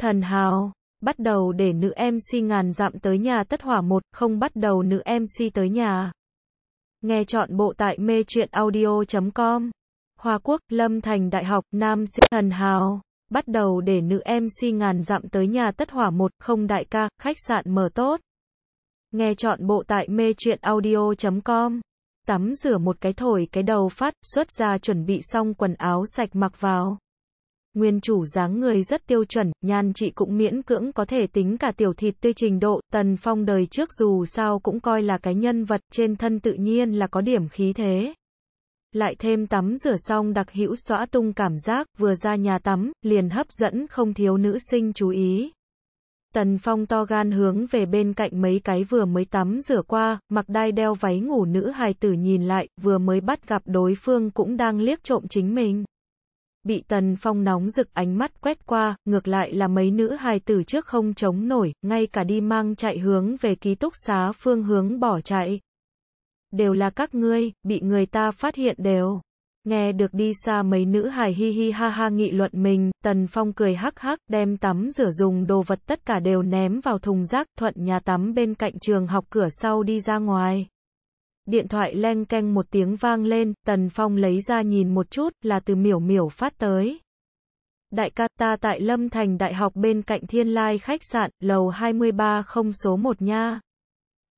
Thần Hào bắt đầu để nữ MC ngàn dặm tới nhà tất hỏa một, không bắt đầu nữ MC tới nhà. Nghe chọn bộ tại mê truyện audio.com. hòa Quốc, Lâm Thành Đại học, Nam Sĩ Thần Hào. Bắt đầu để nữ MC ngàn dặm tới nhà tất hỏa một, không đại ca, khách sạn mở tốt. Nghe chọn bộ tại mê truyện audio.com. Tắm rửa một cái thổi cái đầu phát, xuất ra chuẩn bị xong quần áo sạch mặc vào. Nguyên chủ dáng người rất tiêu chuẩn, nhan chị cũng miễn cưỡng có thể tính cả tiểu thịt tươi trình độ, Tần Phong đời trước dù sao cũng coi là cái nhân vật, trên thân tự nhiên là có điểm khí thế. Lại thêm tắm rửa xong đặc hữu xõa tung cảm giác, vừa ra nhà tắm, liền hấp dẫn không thiếu nữ sinh chú ý. Tần Phong to gan hướng về bên cạnh mấy cái vừa mới tắm rửa qua, mặc đai đeo váy ngủ nữ hài tử nhìn lại, vừa mới bắt gặp đối phương cũng đang liếc trộm chính mình bị Tần Phong nóng rực ánh mắt quét qua, ngược lại là mấy nữ hài tử trước không chống nổi, ngay cả đi mang chạy hướng về ký túc xá phương hướng bỏ chạy. Đều là các ngươi, bị người ta phát hiện đều. Nghe được đi xa mấy nữ hài hi hi ha ha nghị luận mình, Tần Phong cười hắc hắc, đem tắm rửa dùng đồ vật tất cả đều ném vào thùng rác, thuận nhà tắm bên cạnh trường học cửa sau đi ra ngoài điện thoại leng keng một tiếng vang lên, Tần Phong lấy ra nhìn một chút, là từ miểu miểu phát tới. Đại ca ta tại Lâm Thành Đại học bên cạnh Thiên Lai khách sạn, lầu 23 không số 1 nha.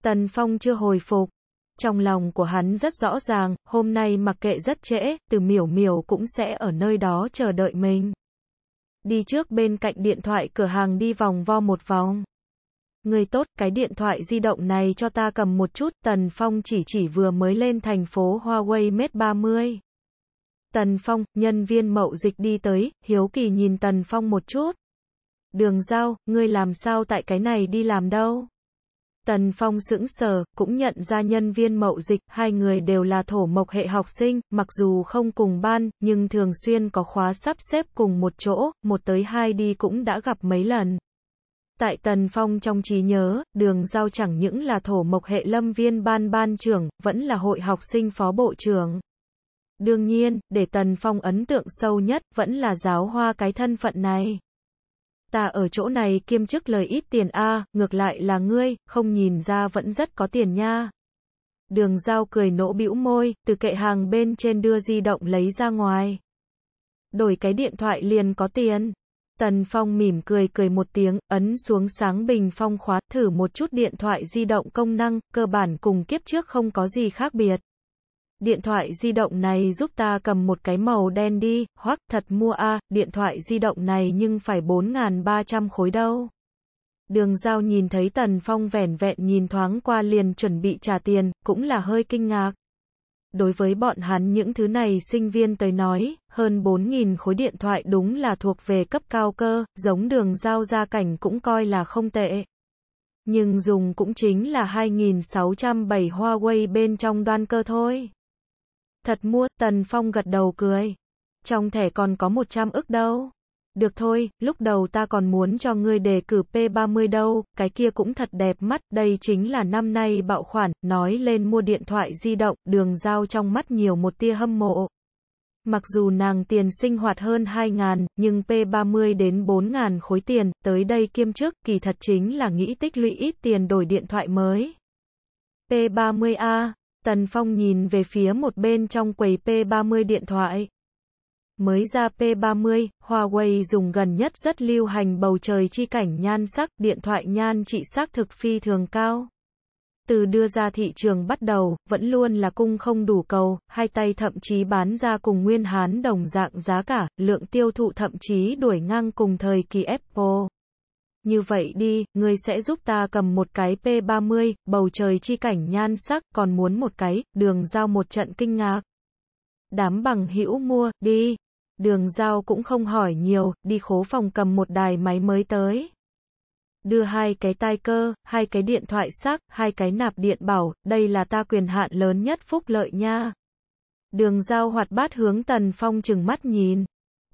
Tần Phong chưa hồi phục. Trong lòng của hắn rất rõ ràng, hôm nay mặc kệ rất trễ, từ miểu miểu cũng sẽ ở nơi đó chờ đợi mình. Đi trước bên cạnh điện thoại cửa hàng đi vòng vo một vòng. Người tốt, cái điện thoại di động này cho ta cầm một chút, Tần Phong chỉ chỉ vừa mới lên thành phố Huawei Mate 30. Tần Phong, nhân viên mậu dịch đi tới, hiếu kỳ nhìn Tần Phong một chút. Đường giao, ngươi làm sao tại cái này đi làm đâu? Tần Phong sững sờ, cũng nhận ra nhân viên mậu dịch, hai người đều là thổ mộc hệ học sinh, mặc dù không cùng ban, nhưng thường xuyên có khóa sắp xếp cùng một chỗ, một tới hai đi cũng đã gặp mấy lần. Tại Tần Phong trong trí nhớ, đường giao chẳng những là thổ mộc hệ lâm viên ban ban trưởng, vẫn là hội học sinh phó bộ trưởng. Đương nhiên, để Tần Phong ấn tượng sâu nhất, vẫn là giáo hoa cái thân phận này. Ta ở chỗ này kiêm chức lời ít tiền a, ngược lại là ngươi, không nhìn ra vẫn rất có tiền nha. Đường giao cười nỗ bĩu môi, từ kệ hàng bên trên đưa di động lấy ra ngoài. Đổi cái điện thoại liền có tiền. Tần Phong mỉm cười cười một tiếng, ấn xuống sáng bình phong khóa, thử một chút điện thoại di động công năng, cơ bản cùng kiếp trước không có gì khác biệt. Điện thoại di động này giúp ta cầm một cái màu đen đi, hoặc thật mua a, điện thoại di động này nhưng phải 4.300 khối đâu. Đường giao nhìn thấy Tần Phong vẻn vẹn nhìn thoáng qua liền chuẩn bị trả tiền, cũng là hơi kinh ngạc đối với bọn hắn những thứ này sinh viên tới nói, hơn 4.000 khối điện thoại đúng là thuộc về cấp cao cơ, giống đường giao gia cảnh cũng coi là không tệ. Nhưng dùng cũng chính là 2.607 Huawei bên trong đoan cơ thôi. Thật mua, Tần Phong gật đầu cười. Trong thẻ còn có 100 ức đâu. Được thôi, lúc đầu ta còn muốn cho ngươi đề cử P30 đâu, cái kia cũng thật đẹp mắt, đây chính là năm nay bạo khoản, nói lên mua điện thoại di động, đường giao trong mắt nhiều một tia hâm mộ. Mặc dù nàng tiền sinh hoạt hơn 2.000, nhưng P30 đến 4.000 khối tiền, tới đây kiêm trước kỳ thật chính là nghĩ tích lũy ít tiền đổi điện thoại mới. P30A, Tần Phong nhìn về phía một bên trong quầy P30 điện thoại mới ra P30, Huawei dùng gần nhất rất lưu hành bầu trời chi cảnh nhan sắc, điện thoại nhan trị xác thực phi thường cao. Từ đưa ra thị trường bắt đầu, vẫn luôn là cung không đủ cầu, hai tay thậm chí bán ra cùng nguyên hán đồng dạng giá cả, lượng tiêu thụ thậm chí đuổi ngang cùng thời kỳ Apple. Như vậy đi, ngươi sẽ giúp ta cầm một cái P30, bầu trời chi cảnh nhan sắc, còn muốn một cái, đường giao một trận kinh ngạc đám bằng hữu mua đi đường giao cũng không hỏi nhiều, đi khố phòng cầm một đài máy mới tới. Đưa hai cái tai cơ, hai cái điện thoại sắc hai cái nạp điện bảo, đây là ta quyền hạn lớn nhất phúc lợi nha. Đường giao hoạt bát hướng Tần Phong chừng mắt nhìn.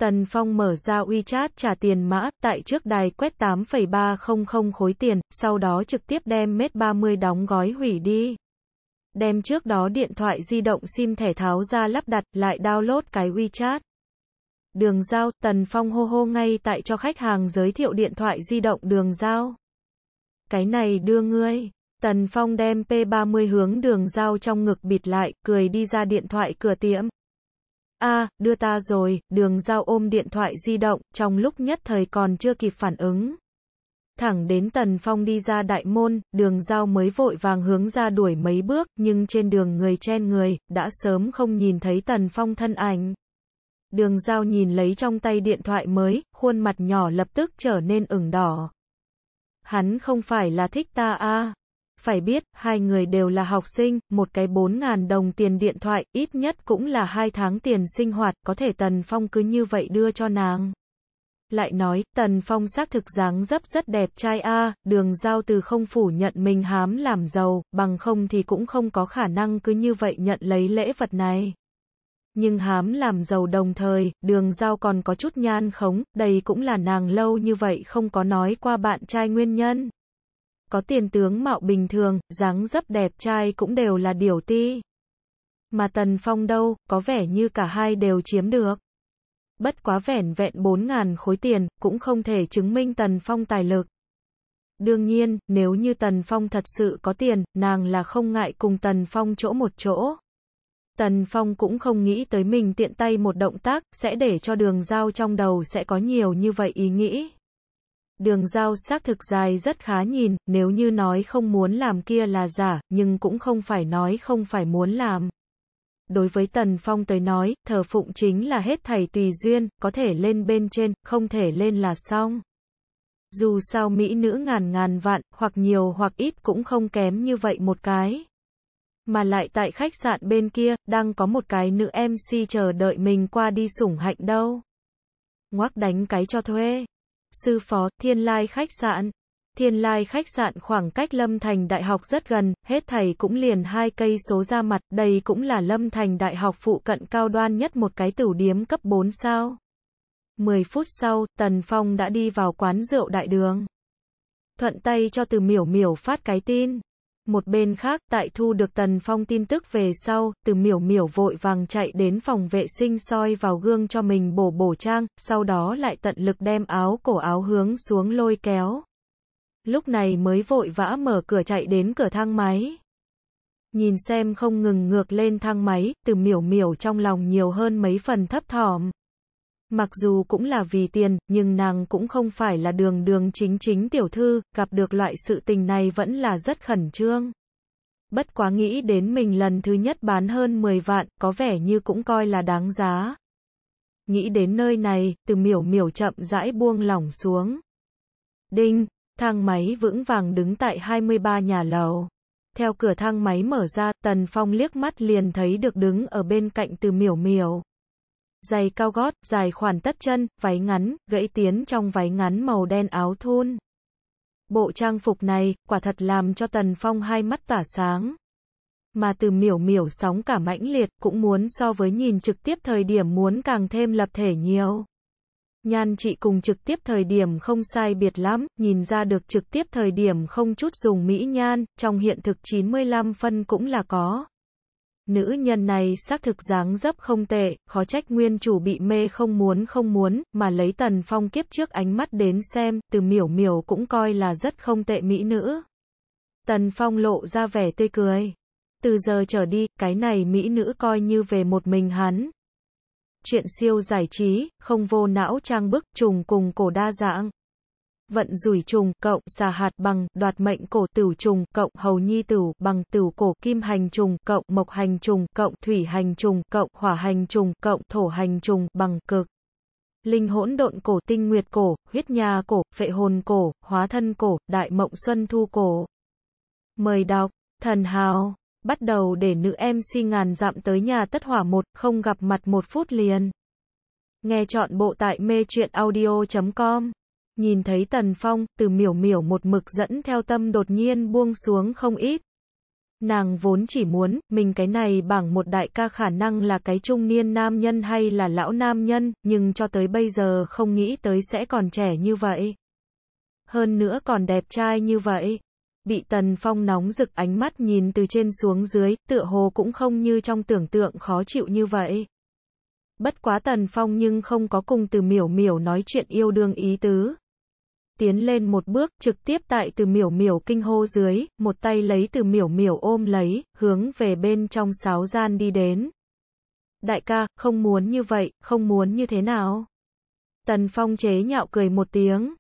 Tần Phong mở ra WeChat trả tiền mã, tại trước đài quét 8,300 khối tiền, sau đó trực tiếp đem mét 30 đóng gói hủy đi. Đem trước đó điện thoại di động SIM thẻ tháo ra lắp đặt, lại download cái WeChat đường giao, Tần Phong hô hô ngay tại cho khách hàng giới thiệu điện thoại di động đường giao. Cái này đưa ngươi. Tần Phong đem P30 hướng đường giao trong ngực bịt lại, cười đi ra điện thoại cửa tiệm. a đưa ta rồi, đường giao ôm điện thoại di động, trong lúc nhất thời còn chưa kịp phản ứng. Thẳng đến Tần Phong đi ra đại môn, đường giao mới vội vàng hướng ra đuổi mấy bước, nhưng trên đường người chen người, đã sớm không nhìn thấy Tần Phong thân ảnh. Đường Giao nhìn lấy trong tay điện thoại mới, khuôn mặt nhỏ lập tức trở nên ửng đỏ. Hắn không phải là thích ta à. Phải biết, hai người đều là học sinh, một cái 4.000 đồng tiền điện thoại, ít nhất cũng là hai tháng tiền sinh hoạt, có thể Tần Phong cứ như vậy đưa cho nàng. Lại nói, Tần Phong xác thực dáng dấp rất đẹp trai a, à, đường giao từ không phủ nhận mình hám làm giàu, bằng không thì cũng không có khả năng cứ như vậy nhận lấy lễ vật này. Nhưng hám làm giàu đồng thời, đường giao còn có chút nhan khống, đây cũng là nàng lâu như vậy không có nói qua bạn trai nguyên nhân. Có tiền tướng mạo bình thường, dáng dấp đẹp trai cũng đều là điều ti. Mà Tần Phong đâu, có vẻ như cả hai đều chiếm được. Bất quá vẻn vẹn bốn ngàn khối tiền, cũng không thể chứng minh Tần Phong tài lực. Đương nhiên, nếu như Tần Phong thật sự có tiền, nàng là không ngại cùng Tần Phong chỗ một chỗ. Tần Phong cũng không nghĩ tới mình tiện tay một động tác, sẽ để cho đường dao trong đầu sẽ có nhiều như vậy ý nghĩ. Đường dao xác thực dài rất khá nhìn, nếu như nói không muốn làm kia là giả, nhưng cũng không phải nói không phải muốn làm. Đối với Tần Phong tới nói, thờ phụng chính là hết thầy tùy duyên, có thể lên bên trên, không thể lên là xong. Dù sao mỹ nữ ngàn ngàn vạn, hoặc nhiều hoặc ít cũng không kém như vậy một cái mà lại tại khách sạn bên kia, đang có một cái nữ MC chờ đợi mình qua đi sủng hạnh đâu. Ngoác đánh cái cho thuê. Sư phó, thiên lai khách sạn. Thiên lai khách sạn khoảng cách Lâm Thành Đại học rất gần, hết thầy cũng liền hai cây số ra mặt, đây cũng là Lâm Thành Đại học phụ cận cao đoan nhất một cái tử điếm cấp 4 sao. 10 phút sau, Tần Phong đã đi vào quán rượu đại đường. Thuận tay cho từ miểu miểu phát cái tin. Một bên khác, tại thu được Tần Phong tin tức về sau, từ miểu miểu vội vàng chạy đến phòng vệ sinh soi vào gương cho mình bổ bổ trang, sau đó lại tận lực đem áo cổ áo hướng xuống lôi kéo. Lúc này mới vội vã mở cửa chạy đến cửa thang máy. Nhìn xem không ngừng ngược lên thang máy, từ miểu miểu trong lòng nhiều hơn mấy phần thấp thỏm. Mặc dù cũng là vì tiền, nhưng nàng cũng không phải là đường đường chính chính tiểu thư, gặp được loại sự tình này vẫn là rất khẩn trương. Bất quá nghĩ đến mình lần thứ nhất bán hơn 10 vạn, có vẻ như cũng coi là đáng giá. Nghĩ đến nơi này, từ miểu miểu chậm rãi buông lỏng xuống. Đinh, thang máy vững vàng đứng tại 23 nhà lầu. Theo cửa thang máy mở ra, Tần Phong liếc mắt liền thấy được đứng ở bên cạnh từ miểu miểu giày cao gót, dài khoản tất chân, váy ngắn, gãy tiến trong váy ngắn màu đen áo thun. Bộ trang phục này, quả thật làm cho Tần Phong hai mắt tỏa sáng. Mà từ miểu miểu sóng cả mãnh liệt, cũng muốn so với nhìn trực tiếp thời điểm muốn càng thêm lập thể nhiều. Nhan chị cùng trực tiếp thời điểm không sai biệt lắm, nhìn ra được trực tiếp thời điểm không chút dùng mỹ nhan, trong hiện thực 95 phân cũng là có. Nữ nhân này xác thực dáng dấp không tệ, khó trách nguyên chủ bị mê không muốn không muốn, mà lấy tần phong kiếp trước ánh mắt đến xem, từ miểu miểu cũng coi là rất không tệ mỹ nữ. Tần phong lộ ra vẻ tươi cười. Từ giờ trở đi, cái này mỹ nữ coi như về một mình hắn. Chuyện siêu giải trí, không vô não trang bức trùng cùng cổ đa dạng vận rủi trùng, cộng, xà hạt bằng, đoạt mệnh cổ tửu trùng, cộng, hầu nhi tửu, bằng tửu cổ, kim hành trùng, cộng, mộc hành trùng, cộng, thủy hành trùng, cộng, hỏa hành trùng, cộng, thổ hành trùng, bằng, cực. Linh hỗn độn cổ tinh nguyệt cổ, huyết nhà cổ, phệ hồn cổ, hóa thân cổ, đại mộng xuân thu cổ. Mời đọc, thần hào, bắt đầu để nữ em MC ngàn dặm tới nhà tất hỏa một, không gặp mặt một phút liền. Nghe chọn bộ tại mê truyện audio.com Nhìn thấy Tần Phong, từ miểu miểu một mực dẫn theo tâm đột nhiên buông xuống không ít. Nàng vốn chỉ muốn, mình cái này bảng một đại ca khả năng là cái trung niên nam nhân hay là lão nam nhân, nhưng cho tới bây giờ không nghĩ tới sẽ còn trẻ như vậy. Hơn nữa còn đẹp trai như vậy. Bị Tần Phong nóng rực ánh mắt nhìn từ trên xuống dưới, tựa hồ cũng không như trong tưởng tượng khó chịu như vậy. Bất quá Tần Phong nhưng không có cùng từ miểu miểu nói chuyện yêu đương ý tứ, tiến lên một bước, trực tiếp tại từ miểu miểu kinh hô dưới, một tay lấy từ miểu miểu ôm lấy, hướng về bên trong sáo gian đi đến. Đại ca, không muốn như vậy, không muốn như thế nào? Tần Phong chế nhạo cười một tiếng.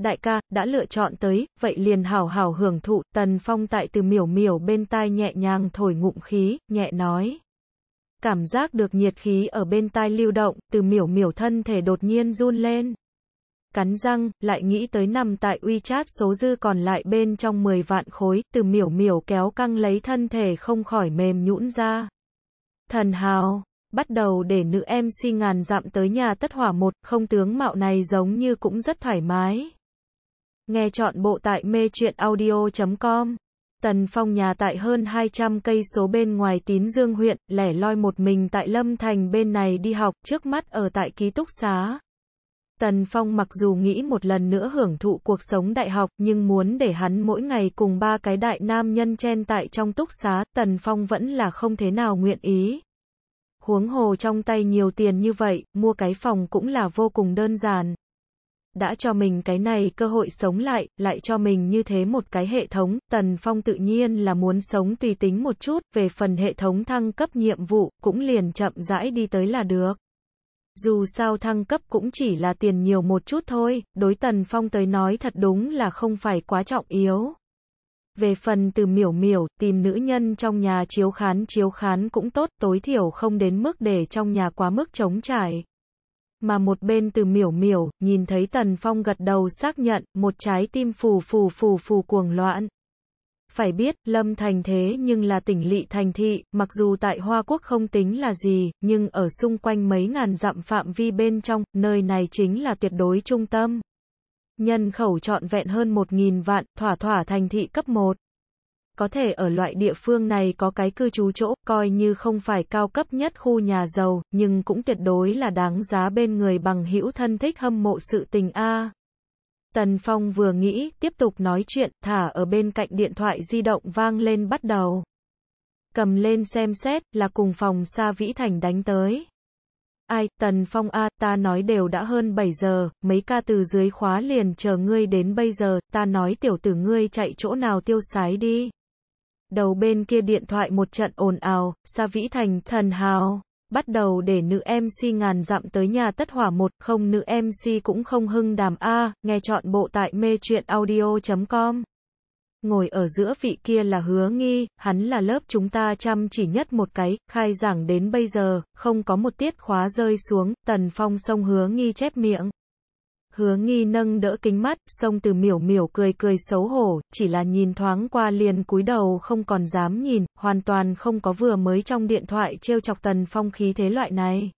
Đại ca, đã lựa chọn tới, vậy liền hảo hảo hưởng thụ, Tần Phong tại từ miểu miểu bên tai nhẹ nhàng thổi ngụm khí, nhẹ nói. Cảm giác được nhiệt khí ở bên tai lưu động, từ miểu miểu thân thể đột nhiên run lên cắn răng, lại nghĩ tới nằm tại WeChat số dư còn lại bên trong 10 vạn khối, từ miểu miểu kéo căng lấy thân thể không khỏi mềm nhũn ra. Thần hào, bắt đầu để nữ MC ngàn dặm tới nhà tất hỏa một, không tướng mạo này giống như cũng rất thoải mái. Nghe chọn bộ tại mê truyện audio.com Tần Phong nhà tại hơn 200 cây số bên ngoài Tín Dương huyện, lẻ loi một mình tại Lâm Thành bên này đi học, trước mắt ở tại ký túc xá. Tần Phong mặc dù nghĩ một lần nữa hưởng thụ cuộc sống đại học, nhưng muốn để hắn mỗi ngày cùng ba cái đại nam nhân chen tại trong túc xá, Tần Phong vẫn là không thế nào nguyện ý. Huống hồ trong tay nhiều tiền như vậy, mua cái phòng cũng là vô cùng đơn giản. Đã cho mình cái này cơ hội sống lại, lại cho mình như thế một cái hệ thống, Tần Phong tự nhiên là muốn sống tùy tính một chút, về phần hệ thống thăng cấp nhiệm vụ, cũng liền chậm rãi đi tới là được. Dù sao thăng cấp cũng chỉ là tiền nhiều một chút thôi, đối Tần Phong tới nói thật đúng là không phải quá trọng yếu. Về phần từ miểu miểu, tìm nữ nhân trong nhà chiếu khán chiếu khán cũng tốt, tối thiểu không đến mức để trong nhà quá mức trống trải. Mà một bên từ miểu miểu, nhìn thấy Tần Phong gật đầu xác nhận, một trái tim phù phù phù phù cuồng loạn. Phải biết, Lâm Thành thế nhưng là tỉnh lỵ thành thị, mặc dù tại Hoa Quốc không tính là gì, nhưng ở xung quanh mấy ngàn dặm phạm vi bên trong, nơi này chính là tuyệt đối trung tâm. Nhân khẩu trọn vẹn hơn một nghìn vạn, thỏa thỏa thành thị cấp 1. Có thể ở loại địa phương này có cái cư trú chỗ, coi như không phải cao cấp nhất khu nhà giàu, nhưng cũng tuyệt đối là đáng giá bên người bằng hữu thân thích hâm mộ sự tình A. Tần Phong vừa nghĩ, tiếp tục nói chuyện, thả ở bên cạnh điện thoại di động vang lên bắt đầu. Cầm lên xem xét, là cùng phòng xa Vĩ Thành đánh tới. Ai, Tần Phong A, ta nói đều đã hơn 7 giờ, mấy ca từ dưới khóa liền chờ ngươi đến bây giờ, ta nói tiểu tử ngươi chạy chỗ nào tiêu sái đi. Đầu bên kia điện thoại một trận ồn ào, xa Vĩ Thành, thần hào bắt đầu để nữ MC ngàn dặm tới nhà tất hỏa một không nữ MC cũng không hưng đàm A, nghe chọn bộ tại mê chuyện audio.com. Ngồi ở giữa vị kia là hứa nghi, hắn là lớp chúng ta chăm chỉ nhất một cái, khai giảng đến bây giờ, không có một tiết khóa rơi xuống, tần phong sông hứa nghi chép miệng. Hứa nghi nâng đỡ kính mắt, xong từ miểu miểu cười cười xấu hổ, chỉ là nhìn thoáng qua liền cúi đầu không còn dám nhìn, hoàn toàn không có vừa mới trong điện thoại trêu chọc tần phong khí thế loại này.